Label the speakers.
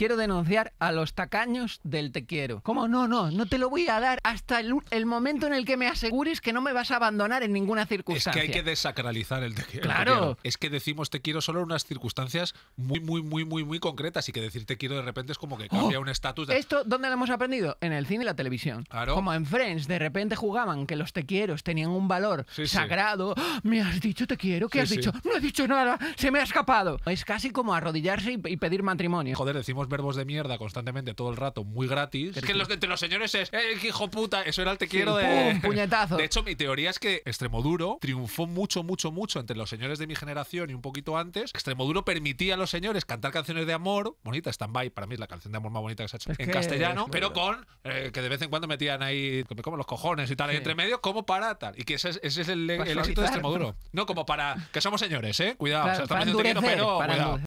Speaker 1: quiero denunciar a los tacaños del te quiero. ¿Cómo? No, no, no te lo voy a dar hasta el, el momento en el que me asegures que no me vas a abandonar en ninguna circunstancia. Es que hay
Speaker 2: que desacralizar el te quiero. Claro. Es que decimos te quiero solo en unas circunstancias muy, muy, muy, muy, muy concretas y que decir te quiero de repente es como que cambia oh, un estatus. ¿Esto
Speaker 1: dónde lo hemos aprendido? En el cine y la televisión. Claro. Como en Friends, de repente jugaban que los te quiero tenían un valor sagrado. ¡Ah! me has dicho te quiero, ¿qué has dicho? No he dicho nada, se me ha escapado. Es casi como arrodillarse y pedir matrimonio. Joder, decimos
Speaker 2: verbos de mierda constantemente todo el rato, muy gratis. Es que los, entre los señores es, eh, hijo puta, eso era el te quiero de. ¡Un Puñetazo. De hecho, mi teoría es que Extremoduro triunfó mucho, mucho, mucho entre los señores de mi generación y un poquito antes. Extremoduro permitía a los señores cantar canciones de amor, bonita, stand by, para mí es la canción de amor más bonita que se ha hecho en castellano, pero con eh, que de vez en cuando metían ahí, como los cojones y tal, entremedio, entre medio, como para tal. Y que ese, es, el, éxito de Extremoduro. No como para que somos señores, ¿eh? Cuidado, Cuidado.